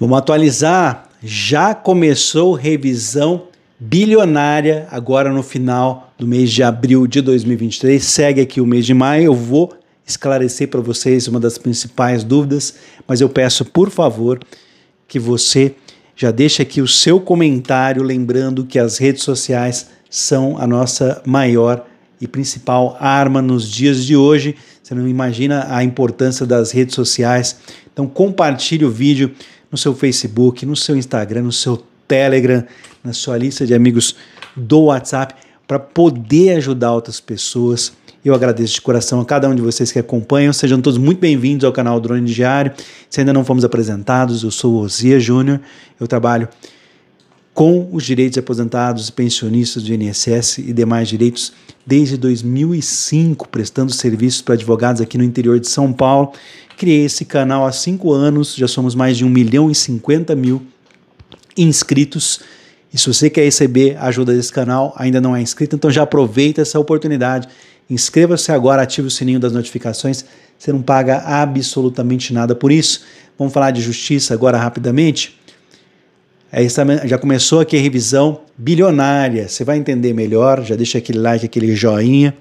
Vamos atualizar. Já começou revisão bilionária agora no final do mês de abril de 2023. Segue aqui o mês de maio. Eu vou esclarecer para vocês uma das principais dúvidas, mas eu peço, por favor, que você já deixe aqui o seu comentário, lembrando que as redes sociais são a nossa maior e principal arma nos dias de hoje. Você não imagina a importância das redes sociais. Então compartilhe o vídeo no seu Facebook, no seu Instagram, no seu Telegram, na sua lista de amigos do WhatsApp, para poder ajudar outras pessoas. Eu agradeço de coração a cada um de vocês que acompanham. Sejam todos muito bem-vindos ao canal Drone Diário. Se ainda não fomos apresentados, eu sou Osia Júnior. Eu trabalho com os direitos de aposentados e pensionistas do INSS e demais direitos desde 2005, prestando serviços para advogados aqui no interior de São Paulo. Criei esse canal há cinco anos, já somos mais de 1 milhão e 50 mil inscritos. E se você quer receber a ajuda desse canal, ainda não é inscrito, então já aproveita essa oportunidade. Inscreva-se agora, ative o sininho das notificações, você não paga absolutamente nada por isso. Vamos falar de justiça agora rapidamente? É já começou aqui a revisão bilionária. Você vai entender melhor. Já deixa aquele like, aquele joinha,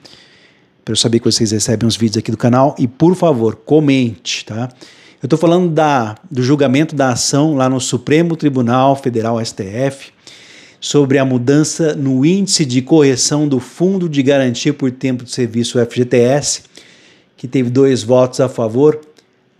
para eu saber que vocês recebem os vídeos aqui do canal. E, por favor, comente, tá? Eu estou falando da, do julgamento da ação lá no Supremo Tribunal Federal STF sobre a mudança no índice de correção do Fundo de Garantia por Tempo de Serviço FGTS, que teve dois votos a favor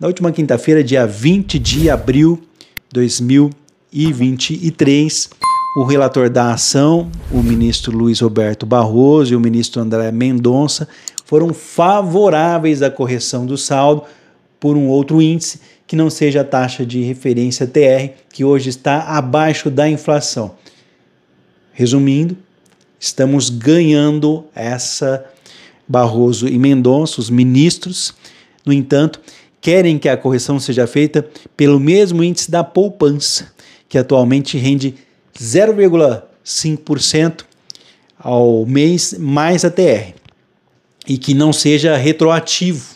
na última quinta-feira, dia 20 de abril de 2020 e 23. O relator da ação, o ministro Luiz Roberto Barroso e o ministro André Mendonça, foram favoráveis à correção do saldo por um outro índice que não seja a taxa de referência TR, que hoje está abaixo da inflação. Resumindo, estamos ganhando essa Barroso e Mendonça, os ministros. No entanto, querem que a correção seja feita pelo mesmo índice da poupança que atualmente rende 0,5% ao mês mais ATR e que não seja retroativo.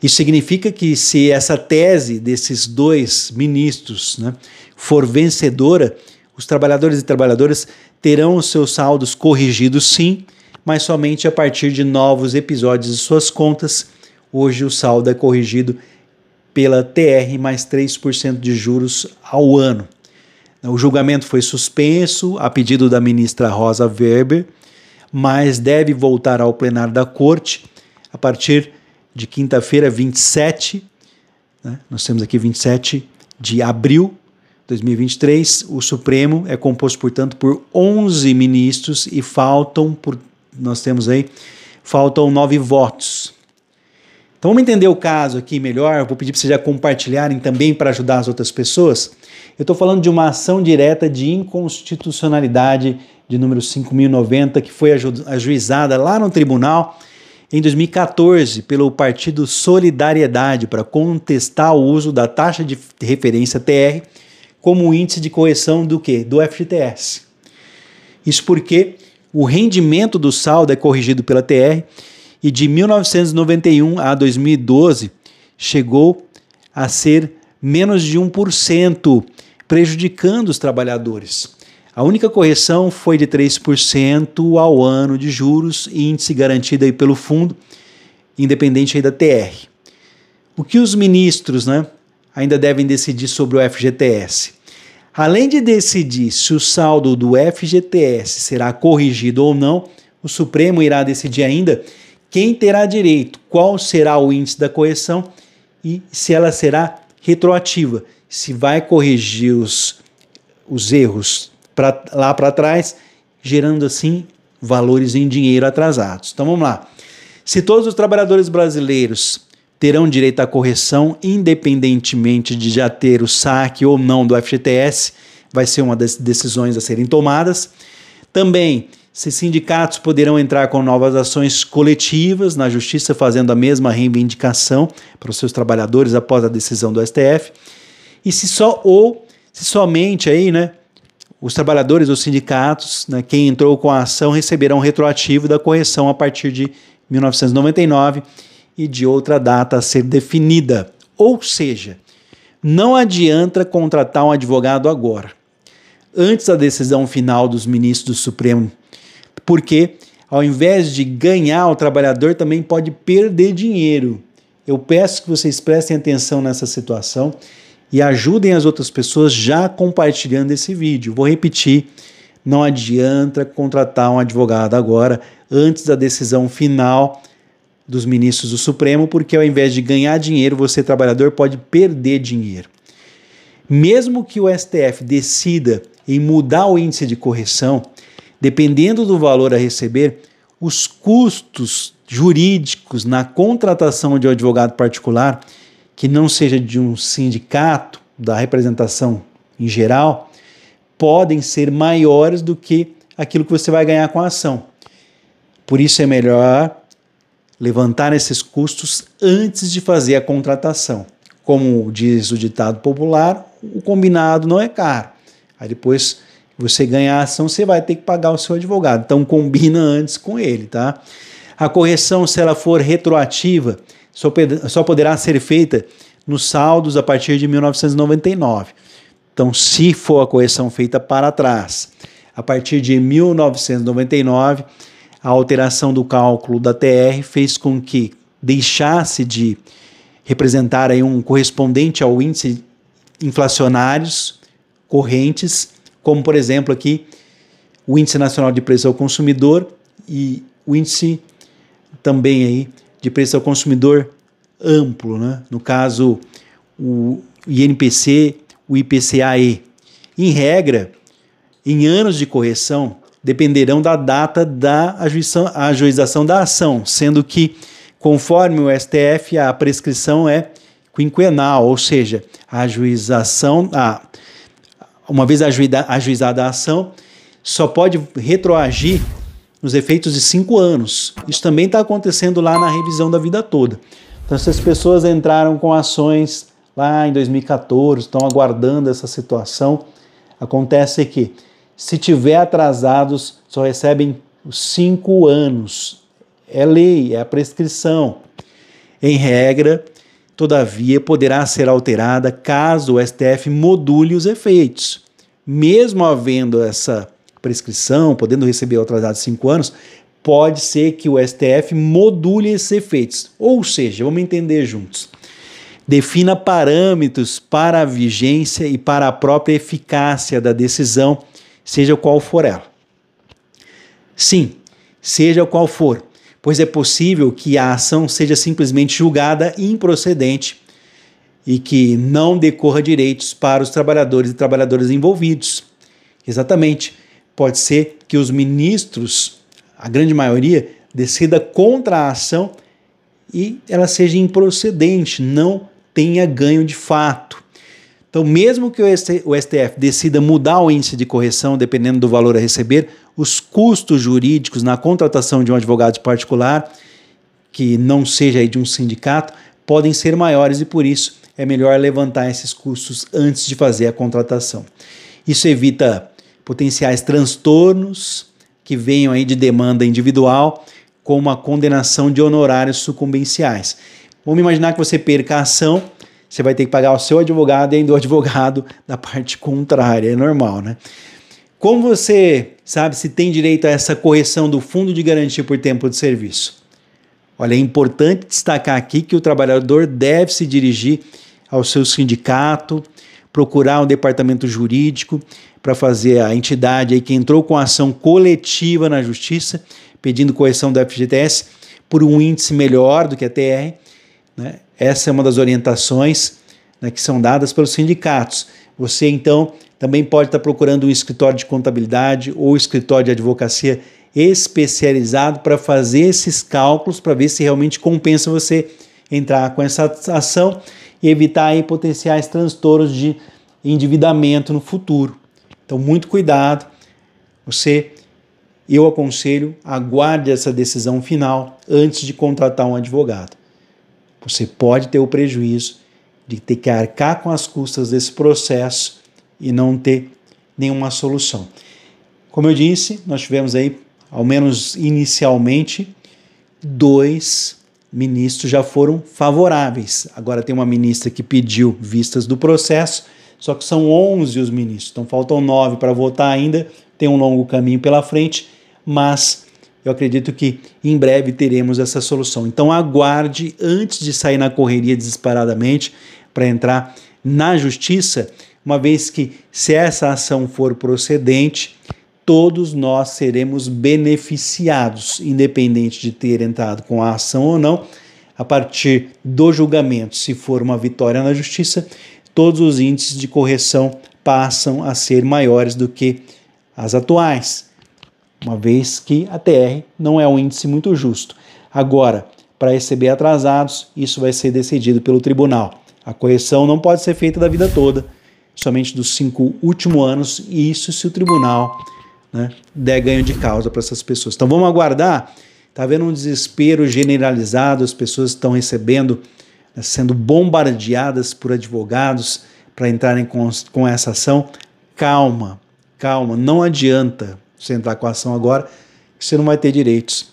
Isso significa que se essa tese desses dois ministros né, for vencedora, os trabalhadores e trabalhadoras terão os seus saldos corrigidos sim, mas somente a partir de novos episódios de suas contas. Hoje o saldo é corrigido pela TR mais 3% de juros ao ano. O julgamento foi suspenso a pedido da ministra Rosa Weber, mas deve voltar ao plenário da corte a partir de quinta-feira, 27. Né? Nós temos aqui 27 de abril 2023, o Supremo é composto, portanto, por 11 ministros e faltam, por, nós temos aí, faltam nove votos. Então vamos entender o caso aqui melhor. Vou pedir para vocês já compartilharem também para ajudar as outras pessoas. Eu estou falando de uma ação direta de inconstitucionalidade de número 5.090 que foi aju ajuizada lá no tribunal em 2014 pelo Partido Solidariedade para contestar o uso da taxa de referência TR como índice de correção do que? Do FGTS. Isso porque o rendimento do saldo é corrigido pela TR e de 1991 a 2012 chegou a ser menos de 1%, prejudicando os trabalhadores. A única correção foi de 3% ao ano de juros, índice garantido aí pelo fundo, independente aí da TR. O que os ministros né, ainda devem decidir sobre o FGTS? Além de decidir se o saldo do FGTS será corrigido ou não, o Supremo irá decidir ainda quem terá direito, qual será o índice da correção e se ela será retroativa, se vai corrigir os, os erros pra, lá para trás, gerando assim valores em dinheiro atrasados. Então vamos lá. Se todos os trabalhadores brasileiros terão direito à correção, independentemente de já ter o saque ou não do FGTS, vai ser uma das decisões a serem tomadas. Também se sindicatos poderão entrar com novas ações coletivas na justiça, fazendo a mesma reivindicação para os seus trabalhadores após a decisão do STF. E se só ou se somente aí, né, os trabalhadores dos sindicatos, né, quem entrou com a ação receberão retroativo da correção a partir de 1999 e de outra data a ser definida. Ou seja, não adianta contratar um advogado agora. Antes da decisão final dos ministros do Supremo porque ao invés de ganhar, o trabalhador também pode perder dinheiro. Eu peço que vocês prestem atenção nessa situação e ajudem as outras pessoas já compartilhando esse vídeo. Vou repetir: não adianta contratar um advogado agora, antes da decisão final dos ministros do Supremo, porque ao invés de ganhar dinheiro, você, trabalhador, pode perder dinheiro. Mesmo que o STF decida em mudar o índice de correção, dependendo do valor a receber, os custos jurídicos na contratação de um advogado particular, que não seja de um sindicato, da representação em geral, podem ser maiores do que aquilo que você vai ganhar com a ação. Por isso é melhor levantar esses custos antes de fazer a contratação. Como diz o ditado popular, o combinado não é caro. Aí depois você ganha a ação, você vai ter que pagar o seu advogado. Então combina antes com ele, tá? A correção, se ela for retroativa, só, só poderá ser feita nos saldos a partir de 1999. Então, se for a correção feita para trás, a partir de 1999, a alteração do cálculo da TR fez com que deixasse de representar aí um correspondente ao índice inflacionários correntes como por exemplo aqui o Índice Nacional de Preço ao Consumidor e o índice também aí de preço ao consumidor amplo, né? no caso o INPC, o IPCAE. Em regra, em anos de correção, dependerão da data da ajuização da ação, sendo que, conforme o STF, a prescrição é quinquenal, ou seja, a ajuização, a uma vez ajuizada a ação, só pode retroagir nos efeitos de cinco anos. Isso também está acontecendo lá na revisão da vida toda. Então, se as pessoas entraram com ações lá em 2014, estão aguardando essa situação, acontece que, se tiver atrasados, só recebem cinco anos. É lei, é a prescrição. Em regra, todavia poderá ser alterada caso o STF module os efeitos. Mesmo havendo essa prescrição, podendo receber atrasado cinco anos, pode ser que o STF module esses efeitos. Ou seja, vamos entender juntos. Defina parâmetros para a vigência e para a própria eficácia da decisão, seja qual for ela. Sim, seja qual for pois é possível que a ação seja simplesmente julgada improcedente e que não decorra direitos para os trabalhadores e trabalhadoras envolvidos. Exatamente. Pode ser que os ministros, a grande maioria, decida contra a ação e ela seja improcedente, não tenha ganho de fato. Então, mesmo que o STF decida mudar o índice de correção, dependendo do valor a receber, os custos jurídicos na contratação de um advogado particular, que não seja de um sindicato, podem ser maiores e por isso é melhor levantar esses custos antes de fazer a contratação. Isso evita potenciais transtornos que venham aí de demanda individual, como a condenação de honorários sucumbenciais. Vamos imaginar que você perca a ação, você vai ter que pagar o seu advogado e ainda o advogado da parte contrária, é normal, né? Como você sabe se tem direito a essa correção do fundo de garantia por tempo de serviço? Olha, é importante destacar aqui que o trabalhador deve se dirigir ao seu sindicato, procurar um departamento jurídico para fazer a entidade aí que entrou com ação coletiva na justiça, pedindo correção do FGTS por um índice melhor do que a TR. Né? Essa é uma das orientações né, que são dadas pelos sindicatos. Você então também pode estar procurando um escritório de contabilidade ou escritório de advocacia especializado para fazer esses cálculos para ver se realmente compensa você entrar com essa ação e evitar aí potenciais transtornos de endividamento no futuro. Então, muito cuidado. Você, eu aconselho, aguarde essa decisão final antes de contratar um advogado. Você pode ter o prejuízo de ter que arcar com as custas desse processo e não ter nenhuma solução. Como eu disse, nós tivemos aí, ao menos inicialmente, dois ministros já foram favoráveis. Agora tem uma ministra que pediu vistas do processo, só que são 11 os ministros, então faltam nove para votar ainda, tem um longo caminho pela frente, mas eu acredito que em breve teremos essa solução. Então aguarde antes de sair na correria desesperadamente para entrar na justiça, uma vez que, se essa ação for procedente, todos nós seremos beneficiados, independente de ter entrado com a ação ou não, a partir do julgamento, se for uma vitória na justiça, todos os índices de correção passam a ser maiores do que as atuais, uma vez que a TR não é um índice muito justo. Agora, para receber atrasados, isso vai ser decidido pelo tribunal. A correção não pode ser feita da vida toda somente dos cinco últimos anos, e isso se o tribunal né, der ganho de causa para essas pessoas. Então vamos aguardar. Está havendo um desespero generalizado, as pessoas estão recebendo, né, sendo bombardeadas por advogados para entrarem com, com essa ação. Calma, calma, não adianta você entrar com a ação agora, você não vai ter direitos.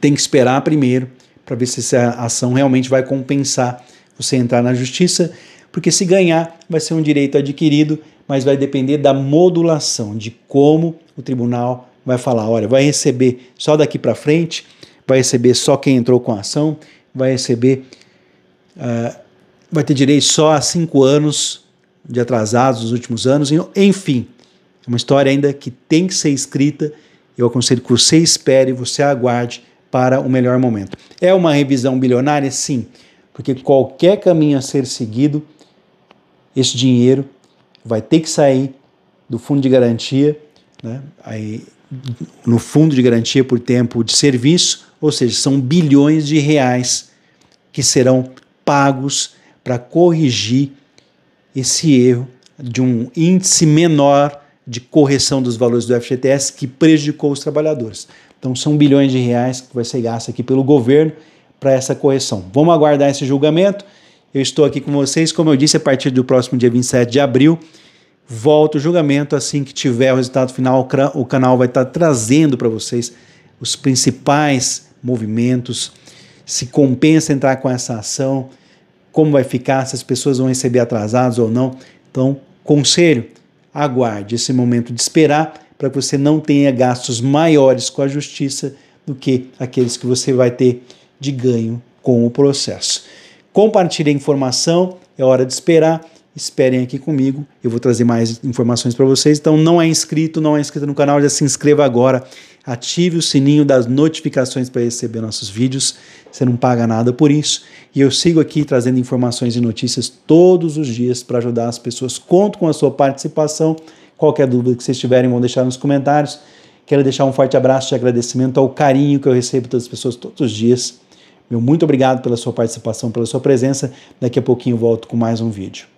Tem que esperar primeiro para ver se essa ação realmente vai compensar você entrar na justiça porque se ganhar vai ser um direito adquirido, mas vai depender da modulação, de como o tribunal vai falar: olha, vai receber só daqui para frente, vai receber só quem entrou com a ação, vai receber. Uh, vai ter direito só a cinco anos de atrasados nos últimos anos, enfim. É uma história ainda que tem que ser escrita. Eu aconselho que você espere, você aguarde para o melhor momento. É uma revisão bilionária? Sim, porque qualquer caminho a ser seguido esse dinheiro vai ter que sair do fundo de garantia, né? Aí, no fundo de garantia por tempo de serviço, ou seja, são bilhões de reais que serão pagos para corrigir esse erro de um índice menor de correção dos valores do FGTS que prejudicou os trabalhadores. Então são bilhões de reais que vai ser gasto aqui pelo governo para essa correção. Vamos aguardar esse julgamento. Eu estou aqui com vocês, como eu disse, a partir do próximo dia 27 de abril. Volto o julgamento assim que tiver o resultado final. O canal vai estar trazendo para vocês os principais movimentos, se compensa entrar com essa ação, como vai ficar, se as pessoas vão receber atrasados ou não. Então, conselho, aguarde esse momento de esperar para que você não tenha gastos maiores com a justiça do que aqueles que você vai ter de ganho com o processo compartilhe a informação, é hora de esperar. Esperem aqui comigo, eu vou trazer mais informações para vocês. Então, não é inscrito, não é inscrito no canal, já se inscreva agora. Ative o sininho das notificações para receber nossos vídeos. Você não paga nada por isso. E eu sigo aqui trazendo informações e notícias todos os dias para ajudar as pessoas. Conto com a sua participação. Qualquer dúvida que vocês tiverem, vão deixar nos comentários. Quero deixar um forte abraço de agradecimento ao carinho que eu recebo das pessoas todos os dias meu muito obrigado pela sua participação, pela sua presença. Daqui a pouquinho volto com mais um vídeo.